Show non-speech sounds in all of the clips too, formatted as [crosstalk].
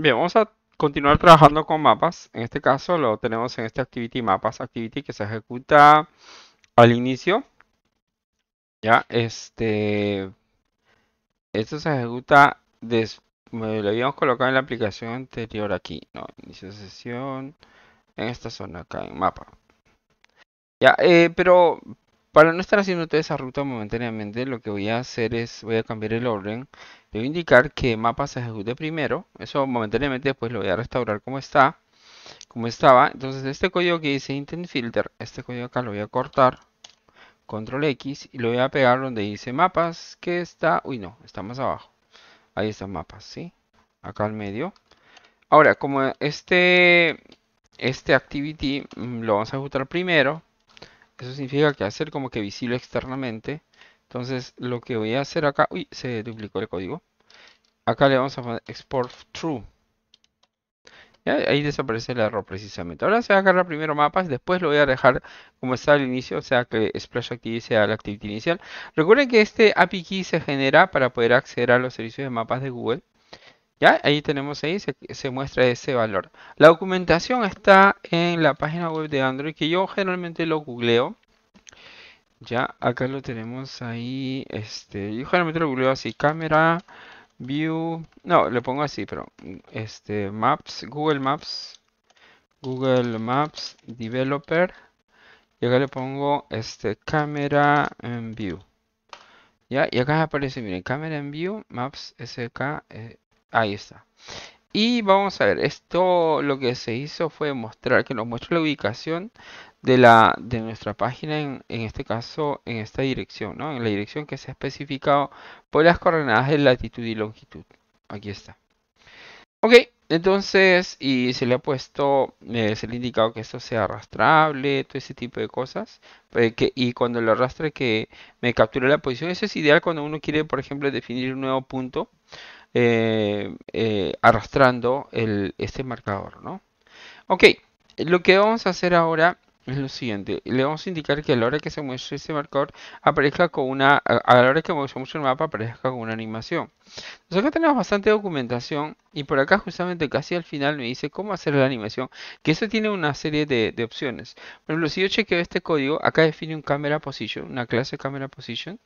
Bien, vamos a continuar trabajando con mapas. En este caso lo tenemos en este activity mapas activity que se ejecuta al inicio. Ya, este esto se ejecuta lo habíamos colocado en la aplicación anterior aquí, no, inicio de sesión en esta zona acá en mapa. Ya, eh, pero para no estar haciendo toda esa ruta momentáneamente, lo que voy a hacer es, voy a cambiar el orden debo indicar que mapas se ejecute primero, eso momentáneamente después lo voy a restaurar como está, como estaba, entonces este código que dice intent filter, este código acá lo voy a cortar, control X y lo voy a pegar donde dice mapas, que está, uy no, está más abajo, ahí están mapas, ¿sí? Acá al medio. Ahora, como este, este activity mm, lo vamos a ejecutar primero, eso significa que va a ser como que visible externamente, entonces lo que voy a hacer acá, uy, se duplicó el código. Acá le vamos a poner export true. Ahí desaparece el error precisamente. Ahora se va a cargar primero mapas, después lo voy a dejar como está al inicio, o sea que Splash Activity sea la actividad inicial. Recuerden que este API key se genera para poder acceder a los servicios de mapas de Google. ¿Ya? Ahí tenemos ahí, se, muestra ese valor. La documentación está en la página web de Android que yo generalmente lo googleo. Ya, acá lo tenemos ahí. Este, yo generalmente lo googleo así, cámara, view, no, le pongo así, pero este, maps, Google Maps, Google Maps, developer, y acá le pongo este, cámara en view. Ya, y acá aparece, miren, cámara en view, maps, SK, eh, ahí está. Y vamos a ver, esto lo que se hizo fue mostrar que nos muestra la ubicación de, la, de nuestra página, en, este caso en esta dirección, ¿no? en la dirección que se ha especificado por las coordenadas de latitud y longitud. Aquí está. Ok, entonces, y se le ha puesto, eh, se le ha indicado que esto sea arrastrable, todo ese tipo de cosas. Eh, que, y cuando lo arrastre que me capture la posición, eso es ideal cuando uno quiere, por ejemplo, definir un nuevo punto eh, eh, arrastrando el, este marcador, ¿no? Ok, lo que vamos a hacer ahora es lo siguiente. Le vamos a indicar que a la hora que se muestre ese marcador aparezca con una. A la hora que se muestre el mapa aparezca con una animación. Nosotros acá tenemos bastante documentación. Y por acá justamente casi al final me dice cómo hacer la animación. Que eso tiene una serie de, de opciones. Por ejemplo, si yo chequeo este código, acá define un camera position, una clase camera position.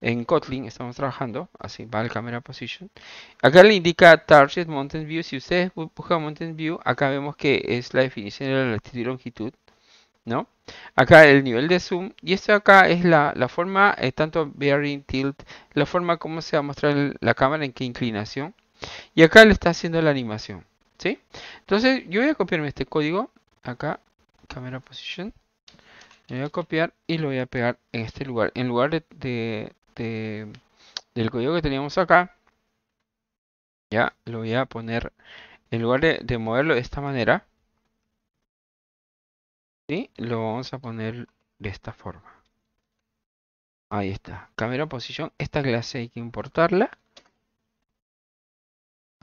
En Kotlin estamos trabajando, así va el camera position. Acá le indica target mountain view. Si ustedes buscan mountain view, acá vemos que es la definición de la latitud y longitud. ¿no? Acá el nivel de zoom y esto acá es la, forma, tanto bearing, tilt, la forma como se va a mostrar la cámara, en qué inclinación. Y acá le está haciendo la animación, ¿sí? Entonces yo voy a copiarme este código, acá, camera position, lo voy a copiar y lo voy a pegar en este lugar, en lugar de, de, del código que teníamos acá. Ya, lo voy a poner, en lugar de, de moverlo de esta manera, lo vamos a poner de esta forma. Ahí está. Camera posición. Esta clase hay que importarla.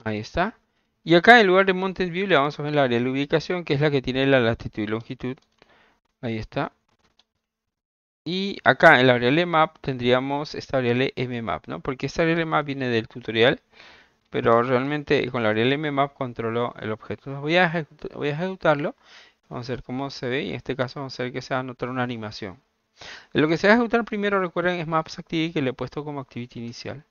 Ahí está. Y acá en lugar de Mountain View le vamos a poner la ubicación que es la que tiene la latitud y longitud. Ahí está. Y acá en la variable map tendríamos esta variable mmap, ¿no? Porque esta variable map viene del tutorial, pero realmente con la variable mmap controló el objeto. voy a ejecutarlo Vamos a ver cómo se ve y en este caso vamos a ver que se va a anotar una animación. Lo que se va a ejecutar primero, recuerden, es Maps Activity que le he puesto como activity inicial.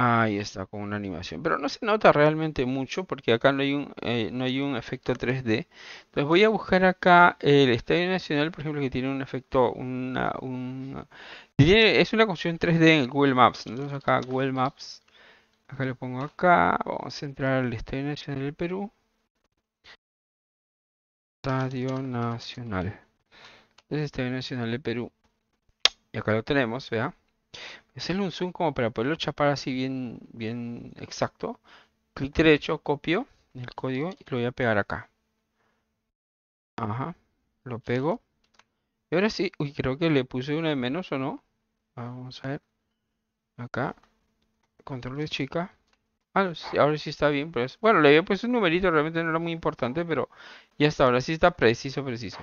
Ahí está, con una animación. Pero no se nota realmente mucho porque acá no hay un, eh, no hay un efecto 3D. Entonces voy a buscar acá el Estadio Nacional, por ejemplo, que tiene un efecto, es una construcción 3D en Google Maps. Entonces acá Google Maps, acá lo pongo acá. Vamos a entrar al Estadio Nacional del Perú. Estadio Nacional. el Estadio Nacional del Perú. Y acá lo tenemos, vea hacerle un zoom como para poderlo chapar así bien, bien exacto. Clic derecho, copio el código y lo voy a pegar acá. Ajá, lo pego. Y ahora sí, uy, creo que le puse una de menos o no. Vamos a ver. Acá, control de chica. Ah, ahora sí está bien, pues. Bueno, le había puesto un numerito, realmente no era muy importante, pero ya está, ahora sí está preciso, preciso.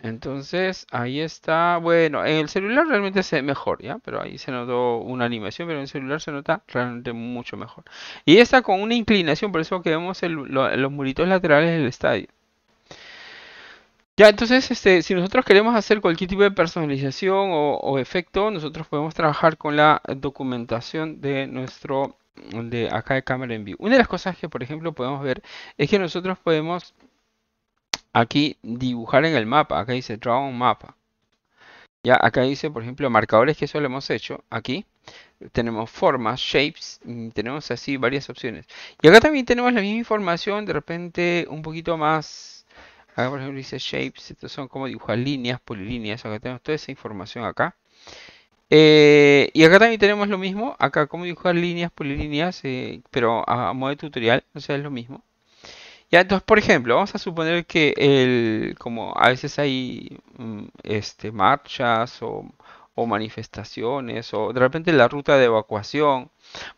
Entonces, ahí está. Bueno, en el celular realmente se ve mejor, ¿ya? Pero ahí se notó una animación, pero en el celular se nota realmente mucho mejor. Y está con una inclinación, por eso que vemos los muritos laterales del estadio. Ya, entonces, este, si nosotros queremos hacer cualquier tipo de personalización o, efecto, nosotros podemos trabajar con la documentación de nuestro de acá de cámara en vivo. Una de las cosas que, por ejemplo, podemos ver es que nosotros podemos aquí dibujar en el mapa, acá dice draw un Mapa Ya acá dice, por ejemplo, marcadores que eso lo hemos hecho aquí. Tenemos formas, shapes, tenemos así varias opciones. Y acá también tenemos la misma información, de repente un poquito más. Acá por ejemplo dice shapes, esto son como dibujar líneas, polilíneas, acá tenemos toda esa información acá. Eh, y acá también tenemos lo mismo, acá como dibujar líneas, polilíneas, eh, pero a modo de tutorial, o sea, es lo mismo entonces, por ejemplo, vamos a suponer que el, como a veces hay mm, este, marchas o, manifestaciones o de repente la ruta de evacuación.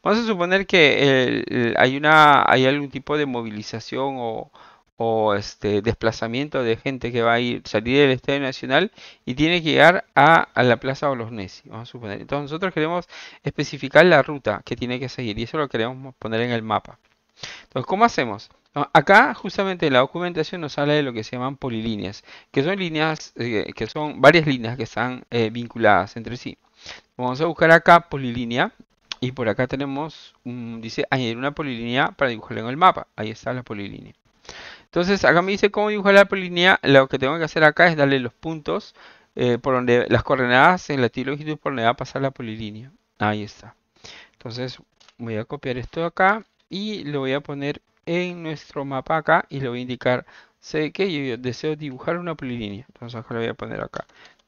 Vamos a suponer que hay, una, hay algún tipo de movilización o, este desplazamiento de gente que va a ir salir del Estadio Nacional y tiene que llegar a, la Plaza Olosnesi, vamos a suponer. Entonces nosotros queremos especificar la ruta que tiene que seguir y eso lo queremos poner en el mapa. Entonces, ¿cómo hacemos? Ah, acá justamente la documentación nos habla de lo que se llaman polilíneas, que son líneas, eh, que son varias líneas que están eh, vinculadas entre sí. Vamos a buscar acá polilínea y por acá tenemos, dice añadir una polilínea para dibujarla en el mapa. Ahí está la polilínea. Entonces acá me dice cómo dibujar la polilínea. Lo que tengo que hacer acá es darle los puntos eh, por donde las coordenadas en la y longitud por donde va a pasar la polilínea. Ahí está. Entonces voy a copiar esto acá y lo voy a poner en nuestro mapa acá y le voy a indicar, sé que yo deseo dibujar una polilínea. Entonces acá le voy a poner acá,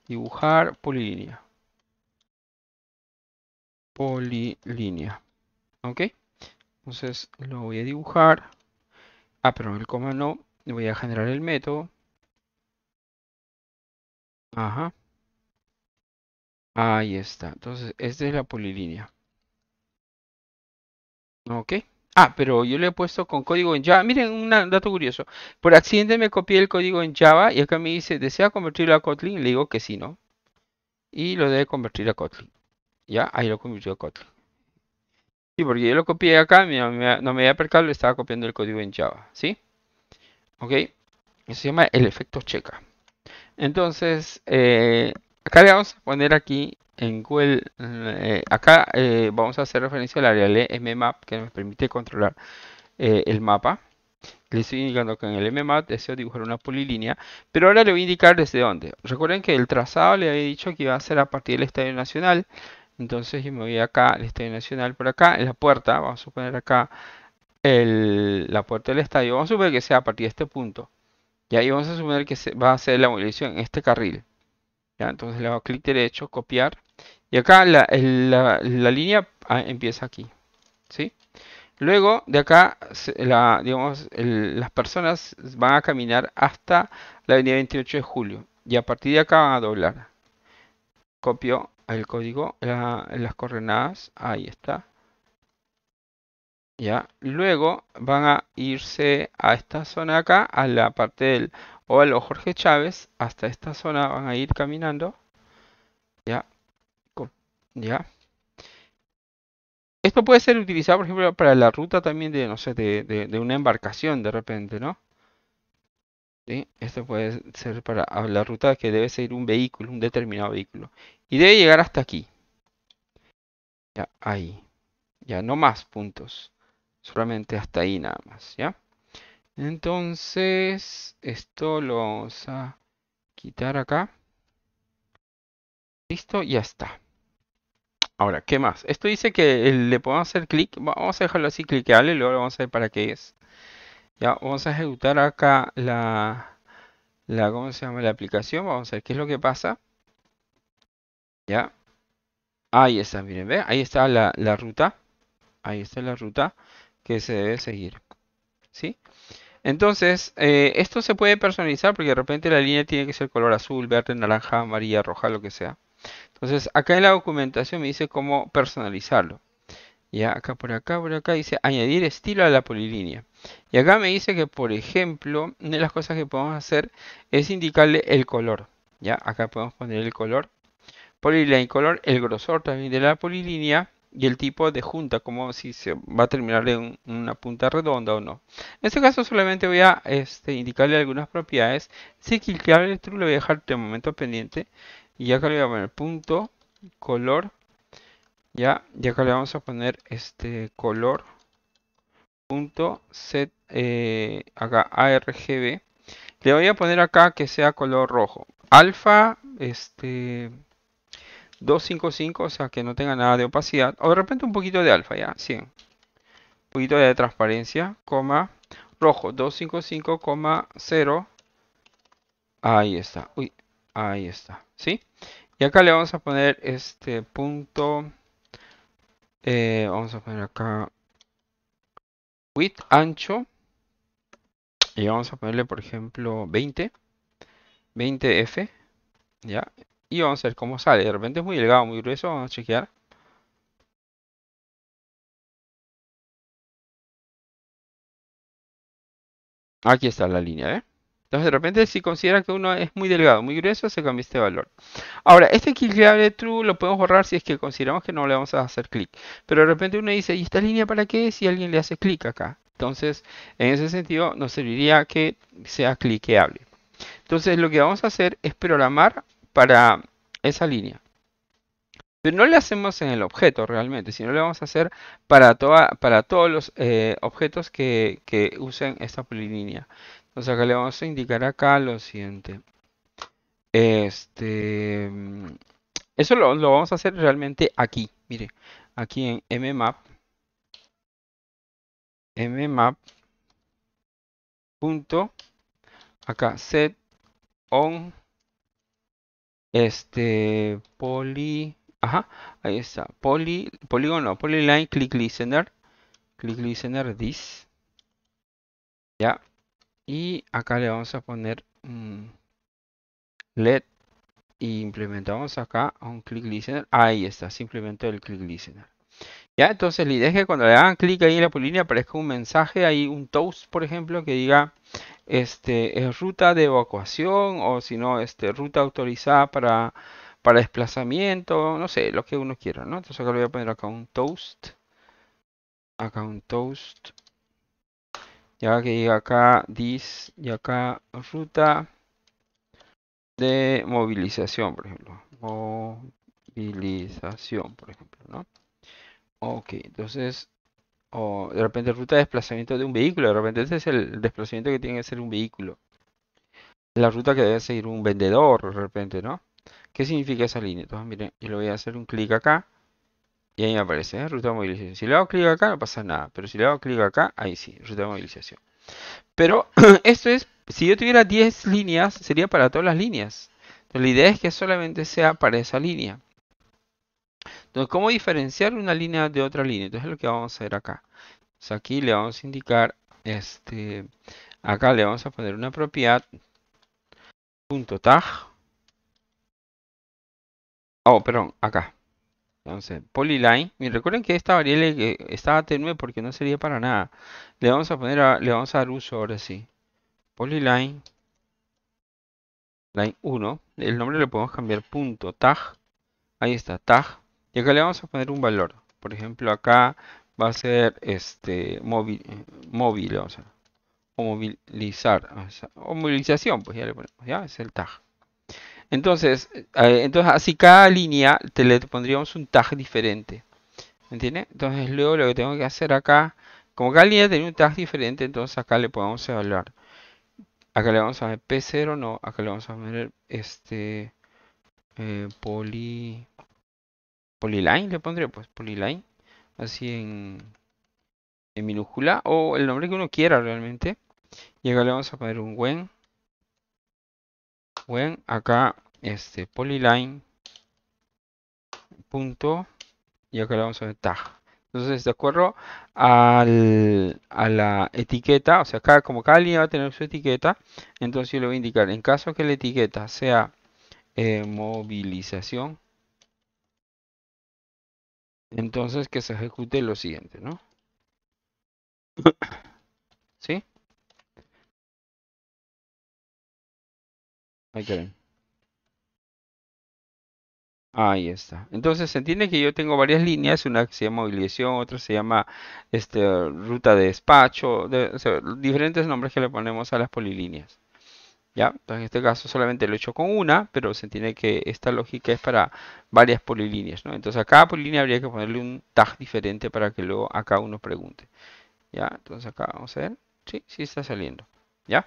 dibujar polilínea. Polilínea. ¿Ok? Entonces lo voy a dibujar. Ah, pero el coma no. Voy a generar el método. Ajá. Ahí está. Entonces, esta es la polilínea. Ok. Ah, pero yo le he puesto con código en Java. Miren, un dato curioso. Por accidente me copié el código en Java y acá me dice, ¿desea convertirlo a Kotlin? Le digo que sí, ¿no? Y lo debe convertir a Kotlin. Ya, ahí lo convirtió a Kotlin. Sí, porque yo lo copié acá, no me, había percado, estaba copiando el código en Java, ¿sí? Ok, eso se llama el efecto checa. Entonces, eh, acá le vamos a poner aquí en Google, eh, acá eh, vamos a hacer referencia al área MMAP que nos permite controlar eh, el mapa. Le estoy indicando que en el MMAP deseo dibujar una polilínea, pero ahora le voy a indicar desde dónde. Recuerden que el trazado le había dicho que iba a ser a partir del Estadio Nacional. Entonces yo me voy acá al Estadio Nacional por acá, en la puerta, vamos a poner acá la puerta del estadio. Vamos a suponer que sea a partir de este punto. Y ahí vamos a suponer que se, va a ser la movilización en este carril. Entonces le hago clic derecho, copiar. Y acá la, línea ah, empieza aquí. ¿sí? Luego de acá, la, digamos, las personas van a caminar hasta la avenida 28 de julio. Y a partir de acá van a doblar. Copio el código, las coordenadas, ahí está. Ya, luego van a irse a esta zona acá, a la parte del o el Jorge Chávez hasta esta zona van a ir caminando. Ya. Ya. Esto puede ser utilizado, por ejemplo, para la ruta también de, no sé, de, una embarcación de repente, ¿no? ¿Sí? Esto puede ser para la ruta que debe seguir un vehículo, un determinado vehículo. Y debe llegar hasta aquí. Ya, ahí. Ya, no más puntos. Solamente hasta ahí nada más, ¿ya? Entonces, esto lo vamos a quitar acá. Listo, ya está. Ahora, ¿qué más? Esto dice que le podemos hacer clic. Vamos a dejarlo así, cliqueable, luego vamos a ver para qué es. Ya, vamos a ejecutar acá la, la, ¿cómo se llama? La aplicación. Vamos a ver qué es lo que pasa. Ya. Ahí está, miren, ¿ve? Ahí está la ruta. Ahí está la ruta que se debe seguir. Entonces, eh, esto se puede personalizar porque de repente la línea tiene que ser color azul, verde, naranja, amarilla, roja, lo que sea. Entonces, acá en la documentación me dice cómo personalizarlo. Ya, acá por acá, por acá dice añadir estilo a la polilínea. Y acá me dice que, por ejemplo, una de las cosas que podemos hacer es indicarle el color. Ya, acá podemos poner el color. Polilínea y color, el grosor también de la polilínea y el tipo de junta, como si se va a terminar en una punta redonda o no. En este caso solamente voy a este, indicarle algunas propiedades. Si clickear el truco, le voy a dejar de momento pendiente. Y acá le voy a poner punto, color, ya, y acá le vamos a poner este color, punto, set, eh, acá ARGB. Le voy a poner acá que sea color rojo. Alfa, este, 255, o sea que no tenga nada de opacidad. O de repente un poquito de alfa, ya, 100. Un poquito de transparencia, coma, rojo, 0 Ahí está, uy, ahí está, ¿sí? Y acá le vamos a poner este punto, eh, vamos a poner acá, width, ancho. Y vamos a ponerle, por ejemplo, 20. 20F. ¿Ya? y vamos a ver cómo sale. De repente es muy delgado, muy grueso, vamos a chequear. Aquí está la línea, ¿eh? Entonces de repente si considera que uno es muy delgado, muy grueso, se cambia este valor. Ahora, este clickable true lo podemos borrar si es que consideramos que no le vamos a hacer clic. Pero de repente uno dice, ¿y esta línea para qué? Si alguien le hace clic acá. Entonces, en ese sentido, nos serviría que sea cliqueable. Entonces, lo que vamos a hacer es programar para esa línea. Pero no le hacemos en el objeto realmente, sino lo vamos a hacer para, para todos los eh, objetos que, usen esta polilínea. Entonces acá le vamos a indicar acá lo siguiente. Este, eso lo, lo vamos a hacer realmente aquí. Mire, aquí en mmap. mmap. Punto. Acá set on este, poly, ajá, ahí está, poly, polígono, polyline, click listener, click listener this, ya, y acá le vamos a poner led mm, let, y implementamos acá un click listener, ahí está, simplemente el click listener. Ya, entonces la idea es que cuando le hagan clic ahí en la polilínea, aparezca un mensaje, ahí un toast, por ejemplo, que diga este ruta de evacuación o si no, este, ruta autorizada para, para desplazamiento, no sé, lo que uno quiera, ¿no? Entonces acá le voy a poner acá un toast. Acá un toast. Ya que diga acá this y acá ruta de movilización, por ejemplo. Movilización, por ejemplo, ¿no? Ok, entonces, de repente ruta de desplazamiento de un vehículo, de repente ese es el desplazamiento que tiene que ser un vehículo. La ruta que debe seguir un vendedor, de repente, ¿no? ¿Qué significa esa línea? Entonces, miren, yo le voy a hacer un clic acá y ahí me aparece ¿eh? ruta de movilización. Si le hago clic acá no pasa nada, pero si le hago clic acá, ahí sí, ruta de movilización. Pero [clears throat] esto es, si yo tuviera 10 líneas, sería para todas las líneas. Entonces, la idea es que solamente sea para esa línea. Entonces, ¿cómo diferenciar una línea de otra línea? Entonces, es lo que vamos a hacer acá. aquí le vamos a indicar, este, acá le vamos a poner una propiedad punto tag. Oh, perdón, acá. Entonces, polyline. Y recuerden que esta variable estaba tenue porque no sería para nada. Le vamos a poner, le vamos a dar uso ahora sí. Polyline. Line 1. El nombre lo podemos cambiar punto tag. Ahí está, tag. Y acá le vamos a poner un valor. Por ejemplo, acá va a ser este móvil, móvil o movilizar, o movilización, pues ya le ponemos, ya es el tag. Entonces, eh, eh, entonces así cada línea te le pondríamos un tag diferente. ¿me ¿Entiendes? Entonces luego lo que tengo que hacer acá, como cada línea tiene un tag diferente, entonces acá le podemos evaluar. Acá le vamos a poner P0, no, acá le vamos a poner este eh, poli Polyline le pondría pues Polyline, así en, minúscula o el nombre que uno quiera realmente. Y acá le vamos a poner un buen, Wen acá este Polyline, punto, y acá le vamos a poner tag. Entonces, de acuerdo al, a la etiqueta, o sea, cada, como cada línea va a tener su etiqueta, entonces yo le voy a indicar, en caso que la etiqueta sea eh, movilización, entonces que se ejecute lo siguiente, ¿no? ¿Sí? Ahí Ahí está. Entonces se entiende que yo tengo varias líneas, una que se llama movilización, otra se llama este, ruta de despacho, de, diferentes nombres que le ponemos a las polilíneas en este caso solamente lo he hecho con una, pero se tiene que esta lógica es para varias polilíneas, ¿no? Entonces a cada polilínea habría que ponerle un tag diferente para que luego a cada uno pregunte, ¿ya? Entonces acá vamos a ver, sí, sí está saliendo, ¿ya?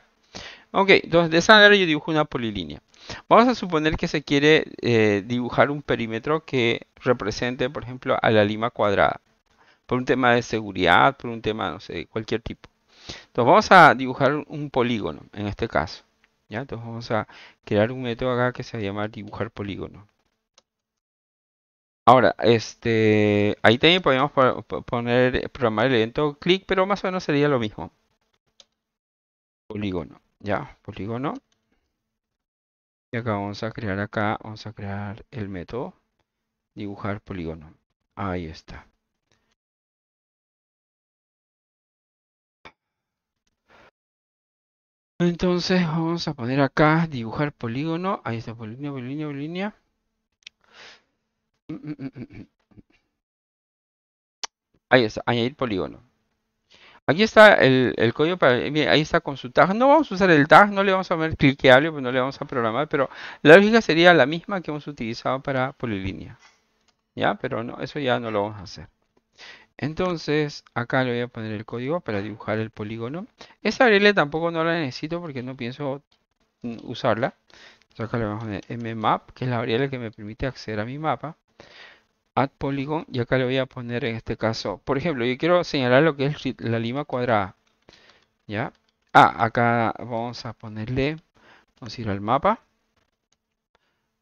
Ok, entonces de esa manera yo dibujo una polilínea. Vamos a suponer que se quiere eh, dibujar un perímetro que represente, por ejemplo, a la lima cuadrada. Por un tema de seguridad, por un tema, no sé, de cualquier tipo. Entonces vamos a dibujar un polígono en este caso. ¿ya? Entonces vamos a crear un método acá que se llama dibujar polígono. Ahora, este, ahí también podemos poner, programar el evento clic, pero más o menos sería lo mismo. Polígono, ya, polígono. Y acá vamos a crear acá, vamos a crear el método dibujar polígono. Ahí está. Entonces vamos a poner acá, dibujar polígono. Ahí está, polígono, polígono, polígono. Mm, mm, mm, ahí está, añadir polígono. Aquí está el, código para... Eh, ahí está con su tag. No vamos a usar el tag, no le vamos a poner cliqueable, pues no le vamos a programar, pero la lógica sería la misma que hemos utilizado para polilínea. ¿Ya? Pero no, eso ya no lo vamos a hacer. Entonces, acá le voy a poner el código para dibujar el polígono. Esa variable tampoco no la necesito porque no pienso mm, usarla. Entonces acá le vamos a poner mmap, que es la variable que me permite acceder a mi mapa. Add polygon, y acá le voy a poner en este caso, por ejemplo, yo quiero señalar lo que es la lima cuadrada. ¿Ya? Ah, acá vamos a ponerle, vamos a ir al mapa.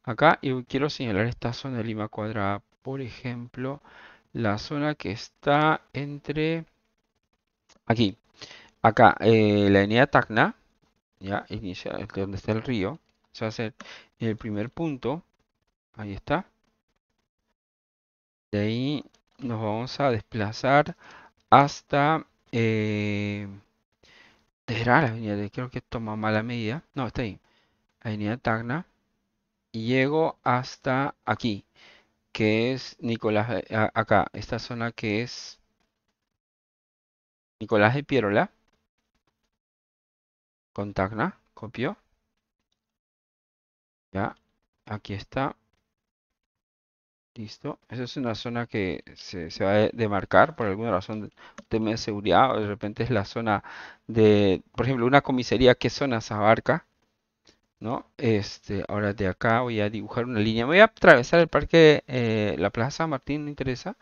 Acá, y quiero señalar esta zona de lima cuadrada, por ejemplo, la zona que está entre aquí, acá, eh, la avenida Tacna, ya, inicia donde está el río, se va a hacer el primer punto, ahí está. De ahí nos vamos a desplazar hasta, eh, era la avenida, creo que toma mala medida, no, está ahí, avenida Tacna, y llego hasta aquí que es Nicolás, acá, esta zona que es Nicolás de Pierola, con copio, ya, aquí está, listo, esa es una zona que se, se, va a demarcar por alguna razón, tema de seguridad, o de repente es la zona de, por ejemplo, una comisaría, ¿qué zonas abarca? ¿no? Este, ahora de acá voy a dibujar una línea. voy a atravesar el parque, eh, la plaza Martín, me interesa,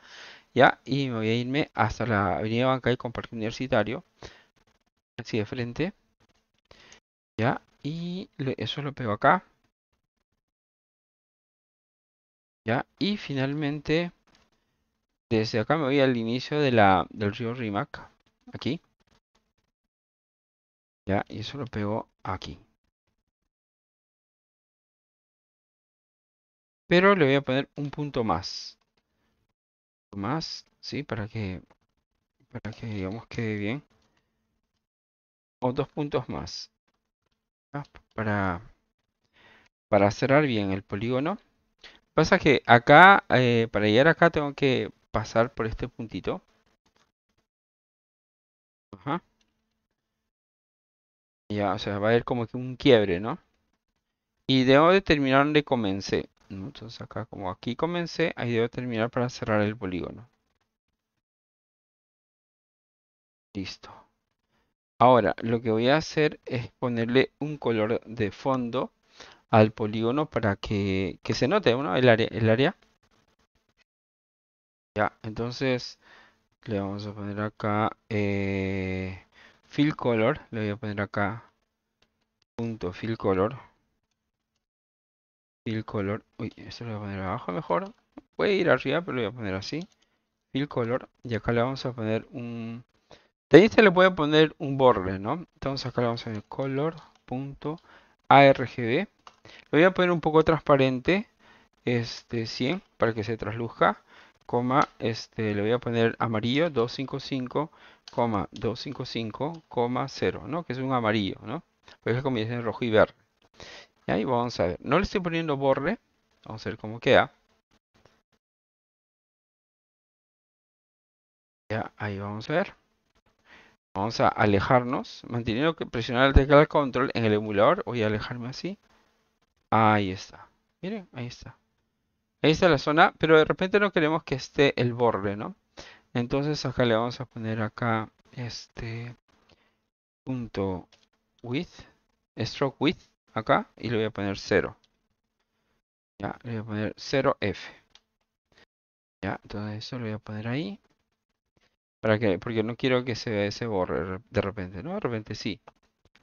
¿ya? Y me voy a irme hasta la avenida y con parque universitario, así de frente, ¿ya? Y eso lo pego acá. ¿Ya? Y finalmente, desde acá me voy al inicio de la, del río Rimac, aquí. ¿Ya? Y eso lo pego aquí. Pero le voy a poner un punto más. Más, ¿sí? Para que, para que digamos quede bien. O dos puntos más. Ah, para, para cerrar bien el polígono. Pasa que acá, eh, para llegar acá tengo que pasar por este puntito. Ajá. Ya, o sea, va a haber como que un quiebre, ¿no? Y debo determinar dónde comencé. Entonces acá como aquí comencé, ahí debo terminar para cerrar el polígono. Listo. Ahora, lo que voy a hacer es ponerle un color de fondo al polígono para que, se note el, área, el área. Ya, entonces le vamos a poner acá eh, fill color, le voy a poner acá punto fill color Fill color. Uy, esto lo voy a poner abajo mejor. Puede ir arriba, pero lo voy a poner así. Fill color. Y acá le vamos a poner un. De este le puede poner un borde, ¿no? Entonces acá le vamos a poner color.argb. Lo voy a poner un poco transparente. Este 100 para que se trasluzca. Coma, este, le voy a poner amarillo 255, 255, 0, ¿no? Que es un amarillo, ¿no? Porque es combinación rojo y verde. Y ahí vamos a ver. No le estoy poniendo borde. Vamos a ver cómo queda. Ya, ahí vamos a ver. Vamos a alejarnos. Manteniendo que presionar el teclado control en el emulador. Voy a alejarme así. Ahí está. Miren, ahí está. Ahí está la zona. Pero de repente no queremos que esté el borde, ¿no? Entonces acá le vamos a poner acá este punto width, stroke width acá y le voy a poner 0. Ya, le voy a poner 0F. Ya, todo eso lo voy a poner ahí. ¿Para que Porque no quiero que se vea ese borre de repente, ¿no? De repente sí.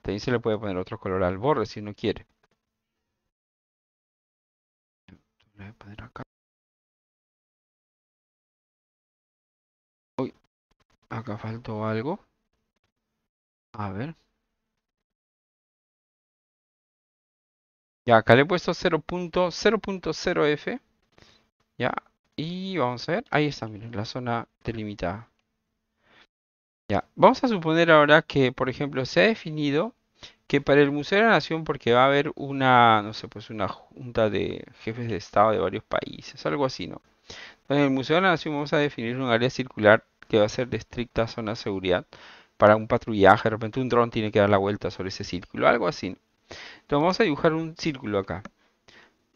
También se le puede poner otro color al borre si no quiere. voy a poner acá. Uy, acá faltó algo. A ver. Ya, acá le he puesto 0.0.0f. Ya, y vamos a ver. Ahí está, miren, la zona delimitada. Ya, vamos a suponer ahora que, por ejemplo, se ha definido que para el Museo de la Nación, porque va a haber una, no sé, pues una junta de jefes de Estado de varios países, algo así, ¿no? Entonces, en el Museo de la Nación vamos a definir un área circular que va a ser de estricta zona de seguridad para un patrullaje, de repente un dron tiene que dar la vuelta sobre ese círculo, algo así. ¿no? Entonces vamos a dibujar un círculo acá.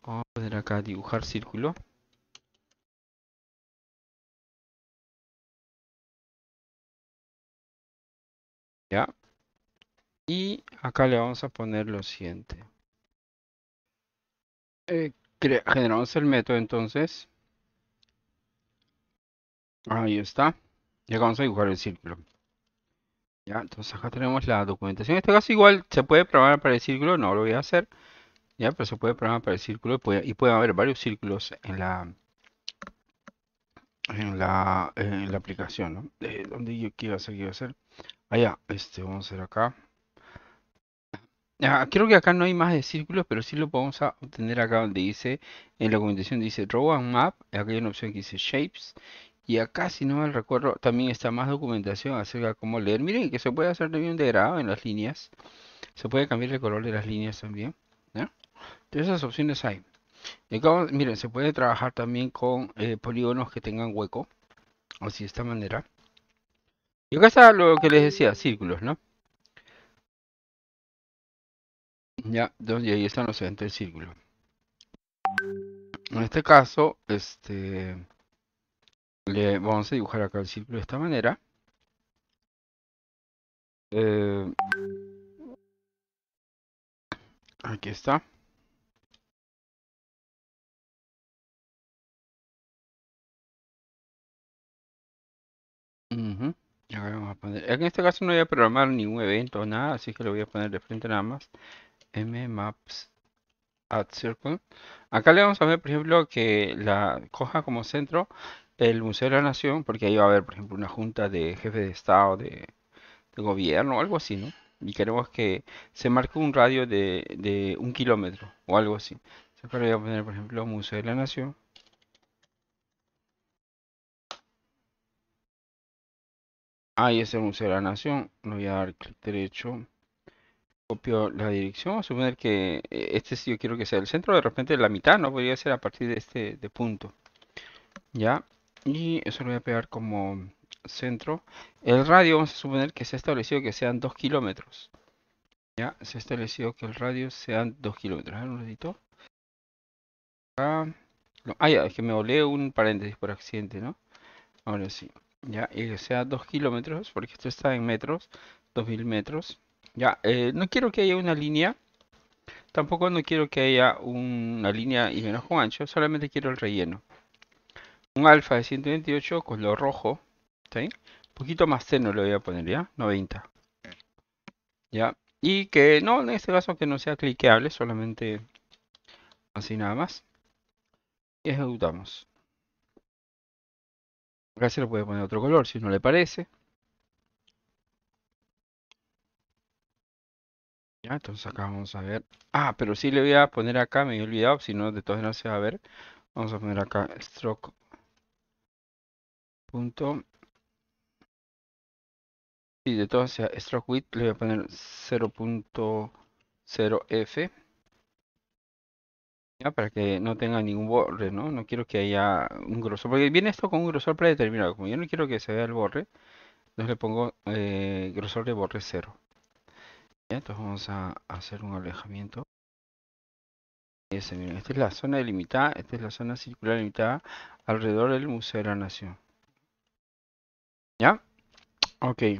Vamos a poner acá dibujar círculo. ¿Ya? Y acá le vamos a poner lo siguiente. Eh, generamos el método entonces. Ahí está. Y acá vamos a dibujar el círculo entonces acá tenemos la documentación. En este caso igual se puede programar para el círculo, no lo voy a hacer. Ya, pero se puede programar para el círculo y puede, haber varios círculos en la en la, aplicación, ¿no? ¿Dónde yo qué iba a hacer? ¿Qué iba a hacer? Allá, ah, este, vamos a hacer acá. creo que acá no hay más de círculos, pero sí lo podemos obtener acá donde dice, en la documentación dice Draw and Map, Aquí hay una opción que dice Shapes, y acá, si no me recuerdo, también está más documentación acerca de cómo leer. Miren que se puede hacer también un degrado en las líneas. Se puede cambiar el color de las líneas también. Entonces esas opciones hay. miren, se puede trabajar también con eh, polígonos que tengan hueco. Así de esta manera. Y acá está lo que les decía, círculos, ¿no? Ya, donde ahí no los centro del círculo. En este caso, este le vamos a dibujar acá el círculo de esta manera. Eh, aquí está. En este caso no voy a programar ningún evento o nada, así que lo voy a poner de frente nada más. maps at circle. Acá le vamos a ver, por ejemplo, que la coja como centro el Museo de la Nación, porque ahí va a haber, por ejemplo, una junta de jefe de Estado, de, gobierno gobierno, algo así, ¿no? Y queremos que se marque un radio de, de un kilómetro o algo así. voy a poner, por ejemplo, Museo de la Nación. Ahí es el Museo de la Nación. Le voy a dar clic derecho. Copio la dirección. a suponer que eh, este si yo quiero que sea el centro. De repente la mitad, ¿no? Podría ser a partir de este de punto. Ya y eso lo voy a pegar como centro. El radio vamos a suponer que se ha establecido que sean 2 kilómetros. Ya, se ha establecido que el radio sean 2 kilómetros. un ratito. ah, ya, es que me volé un paréntesis por accidente, ¿no? Ahora sí. Ya, y que sea 2 kilómetros, porque esto está en metros, 2000 metros. Ya, eh, no quiero que haya una línea. Tampoco no quiero que haya una línea y menos ancho, solamente quiero el relleno un alfa de 128 lo rojo, Un poquito más seno le voy a poner, ¿ya? 90. ¿Ya? Y que, no, en este caso que no sea cliqueable, solamente así nada más. Y ejecutamos. Acá se le puede poner otro color si no le parece. Ya, entonces acá vamos a ver. Ah, pero sí le voy a poner acá, me he olvidado, si no de todas no se va a ver. Vamos a poner acá stroke y de todo hacia stroke width le voy a poner 0.0f para que no tenga ningún borde, ¿no? No quiero que haya un grosor, porque viene esto con un grosor predeterminado. Como yo no quiero que se vea el borde, entonces le pongo eh, grosor de borde 0. Entonces vamos a hacer un alejamiento. esta es la zona delimitada, esta es la zona circular limitada alrededor del Museo de la Nación. ¿Ya? Ok.